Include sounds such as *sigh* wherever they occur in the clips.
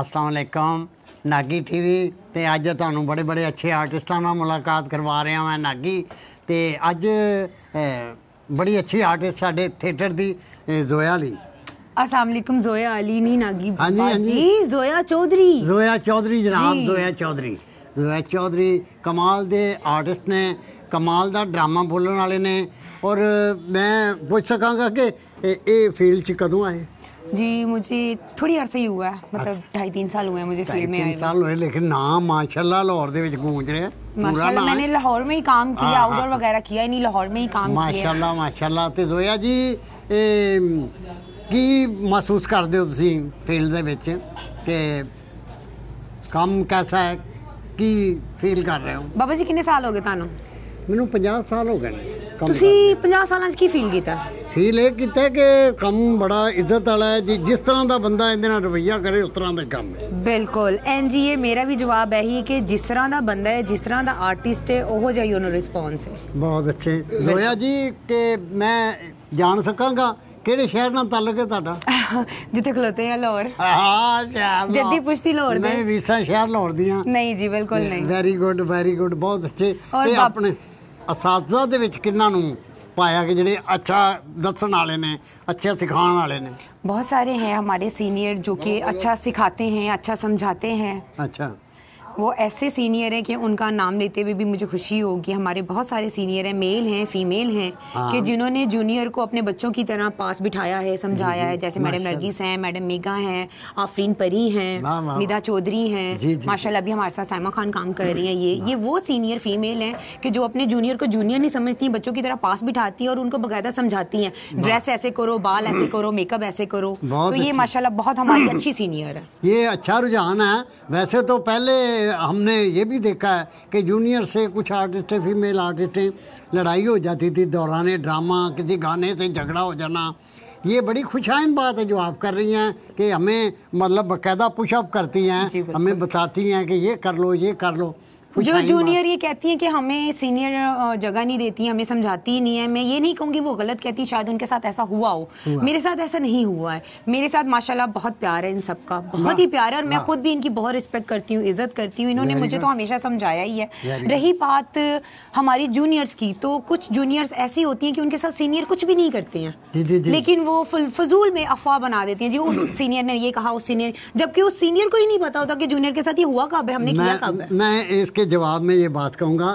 ਅਸਲਾਮ ਅਲੈਕਮ ਨਾਗੀ ਟੀਵੀ ਤੇ ਅੱਜ ਤੁਹਾਨੂੰ ਬੜੇ ਬੜੇ ਅੱਛੇ ਆਰਟਿਸਟਾਂ ਨਾਲ ਮੁਲਾਕਾਤ ਕਰਵਾ ਰਿਹਾ ਹਾਂ ਨਾਗੀ ਤੇ ਅੱਜ ਬੜੀ ਅੱਛੀ ਆਰਟਿਸਟ ਸਾਡੇ ਥੀਏਟਰ ਦੀ ਜ਼ੋਇਆ ਲਈ ਅਸਲਾਮ ਅਲੈਕਮ ਜ਼ੋਇਆ ਅਲੀ ਨਹੀਂ ਨਾਗੀ ਹਾਂਜੀ ਹਾਂਜੀ ਜ਼ੋਇਆ ਚੌਧਰੀ ਜ਼ੋਇਆ ਚੌਧਰੀ ਜਨਾਬ ਜ਼ੋਇਆ ਚੌਧਰੀ ਜ਼ੋਇਆ ਚੌਧਰੀ ਕਮਾਲ ਦੇ ਆਰਟਿਸਟ ਨੇ ਕਮਾਲ ਦਾ ਡਰਾਮਾ ਬੋਲਣ ਵਾਲੇ ਨੇ ਔਰ ਮੈਂ ਪੁੱਛ ਸਕਾਂਗਾ ਕਿ ਇਹ ਫੀਲਡ 'ਚ ਕਦੋਂ ਆਏ जी मुझे थोड़ी अरसे ही हुआ है मतलब ढाई तीन साल हुए हैं मुझे फील्ड में आए साल हुए लेकिन नाम माशाल्लाह लाहौर ਦੇ ਵਿੱਚ ਗੂੰਜ ਰਿਹਾ ਮਾਸ਼ਾਅल्लाह मैंने लाहौर में ही काम किया आउटडोर वगैरह किया ही नहीं लाहौर में ही काम किया ਮਾਸ਼ਾਅੱਲਾ ਮਾਸ਼ਾਅੱਲਾ ਤੇ ਜ਼ੋਇਆ ਜੀ ਇਹ ਕੀ ਮਹਿਸੂਸ ਕਰਦੇ ਹੋ ਤੁਸੀਂ ਫੀਲਡ ਦੇ ਵਿੱਚ ਕਿ ਕੰਮ ਕੈਸਾ ਹੈ ਕੀ ਫੀਲ ਕਰ ਰਹੇ ਹੋ ਬਾਬਾ ਜੀ ਕਿੰਨੇ ਸਾਲ ਹੋ ਗਏ ਤੁਹਾਨੂੰ ਮੈਨੂੰ 50 ਸਾਲ ਹੋ ਗਏ ਨੇ ਤੁਸੀਂ 50 ਸਾਲਾਂ 'ਚ ਕੀ ਫੀਲ ਕੀਤਾ ਫੀਲ ਇਹ ਕੀਤਾ ਕਿ ਕੰਮ ਬੜਾ ਇੱਜ਼ਤ ਵਾਲਾ ਹੈ ਜੀ ਜਿਸ ਤਰ੍ਹਾਂ ਦਾ ਬੰਦਾ ਇਹਦੇ ਨਾਲ ਰਵਈਆ ਕਰੇ ਉਸ ਤਰ੍ਹਾਂ ਦਾ ਕੰਮ ਹੈ ਬਿਲਕੁਲ ਐਨ ਜੀ ਇਹ ਮੇਰਾ ਵੀ ਜਵਾਬ ਹੈ ਹੀ ਕਿ ਜਿਸ ਤਰ੍ਹਾਂ ਦਾ ਬੰਦਾ ਹੈ ਜਿਸ ਤਰ੍ਹਾਂ ਦਾ ਆਰਟਿਸਟ ਹੈ ਉਹੋ ਜਿਹਾ ਹੀ ਉਹਨੂੰ ਰਿਸਪੌਂਸ ਹੈ ਬਹੁਤ ਅੱਛੇ ਲੋਇਆ ਜੀ ਕਿ ਮੈਂ ਜਾਣ ਸਕਾਂਗਾ ਕਿਹੜੇ ਸ਼ਹਿਰ ਨਾਲ ਤਾਲੁਕ ਹੈ ਤੁਹਾਡਾ *laughs* ਜਿੱਥੇ ਖਲੋਤੇ ਆ ਲਾਹੌਰ ਹਾਂ ਸ਼ਾਬਾਸ਼ ਜੱਦੀ ਪੁਸ਼ਤੀ ਲਾਹੌਰ ਦੇ ਨਹੀਂ ਵੀਸਾ ਸ਼ਹਿਰ ਲਾਹੌਰ ਦੀਆਂ ਨਹੀਂ ਜੀ ਬਿਲਕੁਲ ਨਹੀਂ ਵੈਰੀ ਗੁੱਡ ਵੈਰੀ ਗੁੱਡ ਬਹੁਤ ਅੱਛੇ ਤੇ ਆਪਣੇ ਅਸਾਦਜ਼ਾ ਦੇ ਵਿੱਚ ਕਿੰਨਾ ਨੂੰ पाया कि जो अच्छा ਦੱਸਣ ਵਾਲੇ ਨੇ अच्छा सिखाने वाले ने बहुत सारे हैं हमारे सीनियर जो कि अच्छा सिखाते हैं अच्छा समझाते हैं अच्छा वो ऐसे सीनियर हैं कि उनका नाम लेते हुए भी मुझे खुशी होगी हमारे बहुत सारे सीनियर हैं मेल हैं फीमेल हैं हाँ। कि जिन्होंने जूनियर को अपने बच्चों की तरह पास बिठाया है समझाया है जैसे मैडम नरगिस हैं मैडम मेगा हैं आफरीन परी हैं निदा चौधरी हैं माशाल्लाह अभी हमारे साथ सैमा खान काम कर रही हैं ये ये वो सीनियर फीमेल हैं कि जो अपने जूनियर को जूनियर नहीं समझती बच्चों की तरह पास बिठाती हैं और उनको बाकायदा समझाती हैं ड्रेस ऐसे करो बाल ऐसे *clears throat* करो मेकअप ऐसे करो तो ये माशाला बहुत हमारी *clears throat* अच्छी सीनियर है ये अच्छा रुझान है वैसे तो पहले हमने ये भी देखा है कि जूनियर से कुछ आर्टिस्टें फीमेल आर्टिस्टें लड़ाई हो जाती थी दौरान ड्रामा किसी गाने से झगड़ा हो जाना ये बड़ी खुशाइन बात है जो आप कर रही हैं कि हमें मतलब बाकायदा पुशअप करती हैं हमें बताती हैं कि ये कर लो ये कर लो जो जूनियर ये कहती हैं कि हमें सीनियर जगह नहीं देती हमें समझाती ही नहीं है मैं ये नहीं कहूँगी वो गलत कहती शायद उनके साथ ऐसा हुआ हो हुआ। मेरे साथ ऐसा नहीं हुआ है मेरे साथ माशाल्लाह बहुत प्यार है इन सबका बहुत ही प्यार है और मैं खुद भी इनकी बहुत रिस्पेक्ट करती हूँ इज्जत करती हूँ इन्होंने मुझे तो हमेशा समझाया ही है रही बात हमारी जूनियर्स की तो कुछ जूनियर्स ऐसी होती हैं कि उनके साथ सीनियर कुछ भी नहीं करते हैं लेकिन वो फजूल में अफवाह बना देती हैं जी उस सीनियर *clears throat* ने ये कहा उस सीनियर जबकि उस सीनियर को ही नहीं पता होता कि जूनियर के साथ ये हुआ कब है हमने किया कब है मैं इसके जवाब में ये बात कहूँगा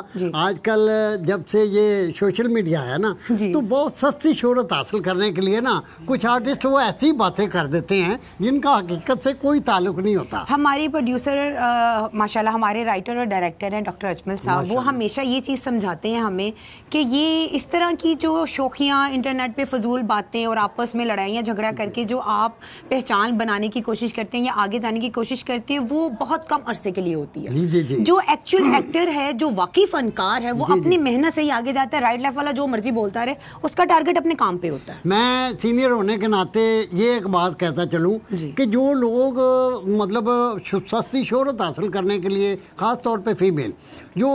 आजकल जब से ये सोशल मीडिया है ना तो बहुत सस्ती शोहरत हासिल करने के लिए ना कुछ आर्टिस्ट वो ऐसी बातें कर देते हैं जिनका हकीकत से कोई ताल्लुक नहीं होता हमारे प्रोड्यूसर माशाल्लाह हमारे राइटर और डायरेक्टर हैं डॉक्टर अजमल साहब वो हमेशा ये चीज़ समझाते हैं हमें कि ये इस तरह की जो शोखियाँ इंटरनेट पर फजूल बातें और आपस में लड़ाइयाँ झगड़ा करके जो आप पहचान बनाने की कोशिश करते हैं या आगे जाने की कोशिश करते हैं वो बहुत कम अरसे के लिए होती है जो एक्चुअल एक्चुअल एक्टर है जो वाकई फनकार है वो अपनी मेहनत से ही आगे जाता है राइट लाइफ वाला जो मर्जी बोलता रहे उसका टारगेट अपने काम पे होता है मैं सीनियर होने के नाते ये एक बात कहता चलूँ कि जो लोग मतलब सस्ती शहरत हासिल करने के लिए ख़ास तौर पर फीमेल जो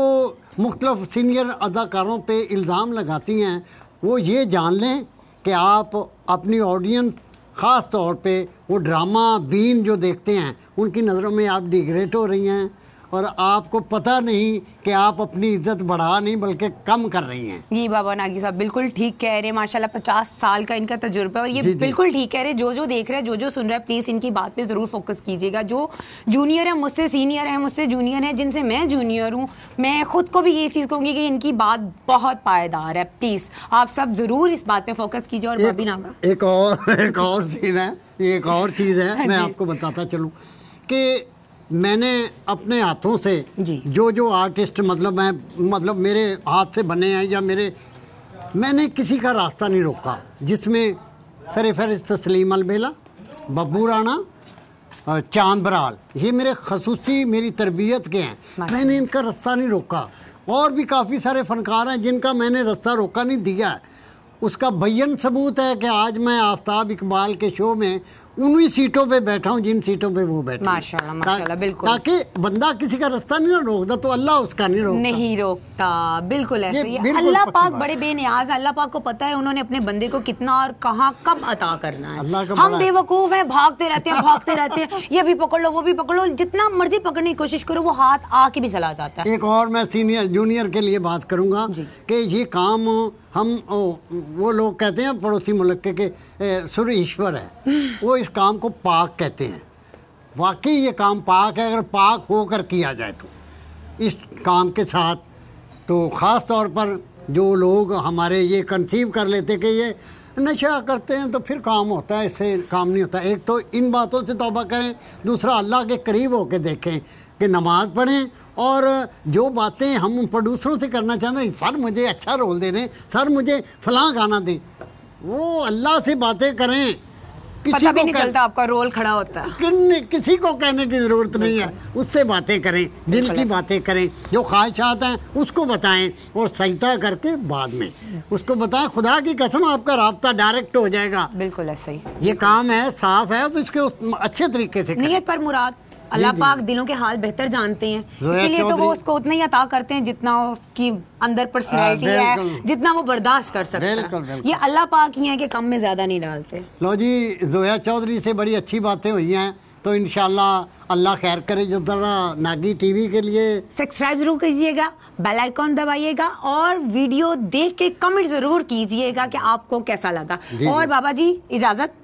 मुख्तफ सीनियर अदाकारों पर इल्ज़ाम लगाती हैं वो ये जान लें कि आप अपनी ऑडियंस ख़ास तौर पे वो ड्रामा बीन जो देखते हैं उनकी नज़रों में आप डिग्रेट हो रही हैं और आपको पता नहीं कि आप अपनी इज्जत बढ़ा नहीं बल्कि कम कर रही हैं जी बाबा नागी साहब बिल्कुल ठीक कह रहे हैं माशाल्लाह पचास साल का इनका तजुर्बा और ये जी, बिल्कुल ठीक कह रहे हैं जो जो देख रहे हैं जो जो सुन रहे हैं प्लीज़ इनकी बात पे ज़रूर फोकस कीजिएगा जो जूनियर है मुझसे सीनियर है मुझसे जूनियर है जिनसे मैं जूनियर हूँ मैं खुद को भी ये चीज़ कहूंगी कि इनकी बात बहुत पायदार है प्लीज़ आप सब ज़रूर इस बात पे फोकस कीजिए और भाभी नागा एक और एक और सीन है एक और चीज़ है हाँ मैं आपको बताता चलू कि मैंने अपने हाथों से जो जो आर्टिस्ट मतलब मैं मतलब मेरे हाथ से बने हैं या मेरे मैंने किसी का रास्ता नहीं रोका जिसमें सर फहरिस्त सलीम अलबेला बब्बू राणा चांद बराल ये मेरे खसूसी मेरी तरबियत के हैं मैंने इनका रास्ता नहीं रोका और भी काफ़ी सारे फ़नकार हैं जिनका मैंने रास्ता रोका नहीं दिया उसका भयन सबूत है कि आज मैं आफ्ताब इकबाल के शो में उन्हीं सीटों पे बैठा हूँ जिन सीटों पे वो बैठा माशाल्लाह माशाल्लाह बिल्कुल ताकि बंदा किसी का रास्ता नहीं रोक दो तो अल्लाह उसका नहीं रोकता नहीं रोकता बिल्कुल ऐसे ही अल्लाह पाक बड़े बेनियाज अल्लाह पाक को पता है उन्होंने अपने बंदे को कितना और कहाँ कब अता करना है हम बेवकूफ़ है भागते रहते हैं भागते रहते हैं ये भी पकड़ लो वो भी पकड़ लो जितना मर्जी पकड़ने की कोशिश करो वो हाथ आके भी चला जाता है एक और मैं सीनियर जूनियर के लिए बात करूंगा की ये काम हम वो लोग कहते हैं पड़ोसी मुल्क के सुर ईश्वर है *laughs* वो इस काम को पाक कहते हैं वाकई ये काम पाक है अगर पाक होकर किया जाए तो इस काम के साथ तो ख़ास तौर पर जो लोग हमारे ये कंसीव कर लेते कि ये नशा करते हैं तो फिर काम होता है इससे काम नहीं होता एक तो इन बातों से तोबा करें दूसरा अल्लाह के करीब होकर देखें कि नमाज़ पढ़ें और जो बातें हम प्रोड्यूसरों से करना चाहते हैं सर मुझे अच्छा रोल दे दें सर मुझे फलां गाना दें वो अल्लाह से बातें करें पता को नहीं चलता आपका रोल खड़ा होता है किसी को कहने की ज़रूरत नहीं है उससे बातें करें दिल की बातें करें जो ख्वाहिशात हैं उसको बताएं और सहिता करके बाद में उसको बताएं खुदा की कसम आपका रबता डायरेक्ट हो जाएगा बिल्कुल ऐसा ही ये काम है साफ है तो इसके अच्छे तरीके से नीयत पर मुराद अल्लाह पाक दिलों के हाल बेहतर जानते हैं इसीलिए तो वो उसको उतना ही अता करते हैं जितना उसकी अंदर पर्सनैलिटी हाँ, है जितना वो बर्दाश्त कर सकते हैं ये अल्लाह पाक ही है कि कम में ज़्यादा नहीं डालते लो जी जोया चौधरी से बड़ी अच्छी बातें हुई हैं तो इन अल्लाह खैर करे जो नागी टीवी के लिए सब्सक्राइब जरूर कीजिएगा बेल आइकॉन दबाइएगा और वीडियो देख के कमेंट जरूर कीजिएगा कि आपको कैसा लगा और बाबा जी इजाज़त